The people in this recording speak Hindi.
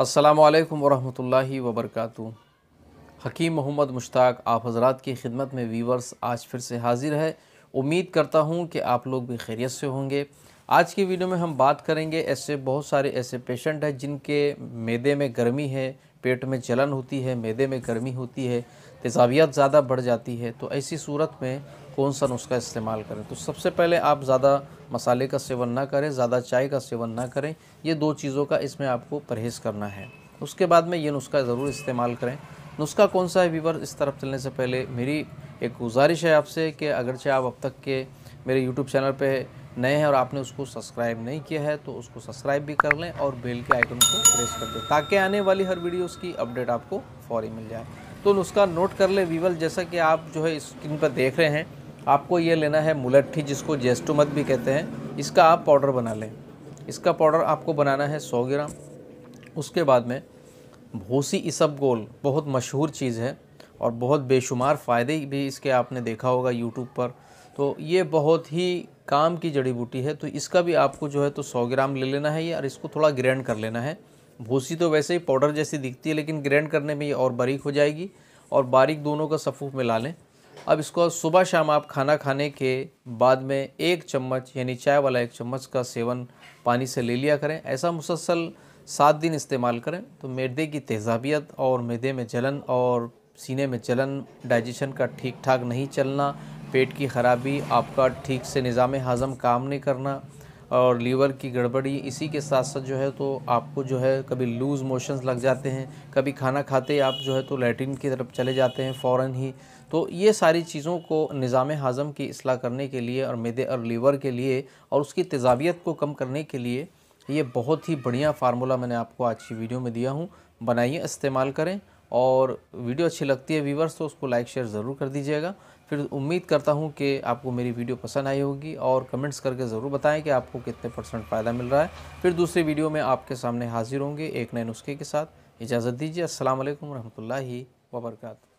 असलकम वरहमल वबरक हकीम मोहम्मद मुश्ताक आप हजरात की खिदमत में वीवर्स आज फिर से हाजिर है उम्मीद करता हूँ कि आप लोग भी खैरियत से होंगे आज की वीडियो में हम बात करेंगे ऐसे बहुत सारे ऐसे पेशेंट हैं जिनके मैदे में गर्मी है पेट में जलन होती है मैदे में गर्मी होती है तेजाबियात ज़्यादा बढ़ जाती है तो ऐसी सूरत में कौन सा नुस्खा इस्तेमाल करें तो सबसे पहले आप ज़्यादा मसाले का सेवन ना करें ज़्यादा चाय का सेवन ना करें ये दो चीज़ों का इसमें आपको परहेज़ करना है उसके बाद में ये नुस्खा ज़रूर इस्तेमाल करें नुस्खा कौन सा है वीवर इस तरफ चलने से पहले मेरी एक गुजारिश है आपसे कि अगरचे आप अब तक के मेरे यूट्यूब चैनल पर नए हैं और आपने उसको सब्सक्राइब नहीं किया है तो उसको सब्सक्राइब भी कर लें और बेल के आइकन को प्रेस कर दें ताकि आने वाली हर वीडियोस की अपडेट आपको फौरी मिल जाए तो उसका नोट कर ले वीवल जैसा कि आप जो है स्क्रीन पर देख रहे हैं आपको ये लेना है मुलट्ठी जिसको जेस्टोमत भी कहते हैं इसका आप पाउडर बना लें इसका पाउडर आपको बनाना है सौ ग्राम उसके बाद में भूसी गोल बहुत मशहूर चीज़ है और बहुत बेशुमार फ़ायदे भी इसके आपने देखा होगा यूट्यूब पर तो ये बहुत ही काम की जड़ी बूटी है तो इसका भी आपको जो है तो सौ ग्राम ले लेना है और इसको थोड़ा ग्रैंड कर लेना है भूसी तो वैसे ही पाउडर जैसी दिखती है लेकिन ग्रैंड करने में ये और बारीक हो जाएगी और बारीक दोनों का सफ़ूफ मिला लें अब इसको सुबह शाम आप खाना खाने के बाद में एक चम्मच यानी चाय वाला एक चम्मच का सेवन पानी से ले लिया करें ऐसा मुसलसल सात दिन इस्तेमाल करें तो मैदे की तेजाबियत और मैदे में जलन और सीने में जलन डाइजेशन का ठीक ठाक नहीं चलना पेट की खराबी आपका ठीक से निज़ाम हाज़म काम नहीं करना और लीवर की गड़बड़ी इसी के साथ साथ जो है तो आपको जो है कभी लूज़ मोशंस लग जाते हैं कभी खाना खाते आप जो है तो लेटिन की तरफ चले जाते हैं फ़ौर ही तो ये सारी चीज़ों को निज़ाम हाज़म की असलाह करने के लिए और मैदे और लीवर के लिए और उसकी तेजावियत को कम करने के लिए ये बहुत ही बढ़िया फार्मूला मैंने आपको आज की वीडियो में दिया हूँ बनाइए इस्तेमाल करें और वीडियो अच्छी लगती है व्यूवर्स तो उसको लाइक शेयर ज़रूर कर दीजिएगा फिर उम्मीद करता हूँ कि आपको मेरी वीडियो पसंद आई होगी और कमेंट्स करके ज़रूर बताएं कि आपको कितने परसेंट फ़ायदा मिल रहा है फिर दूसरे वीडियो में आपके सामने हाजिर होंगे एक नए नुस्खे के साथ इजाज़त दीजिए असल वरहमल वर्का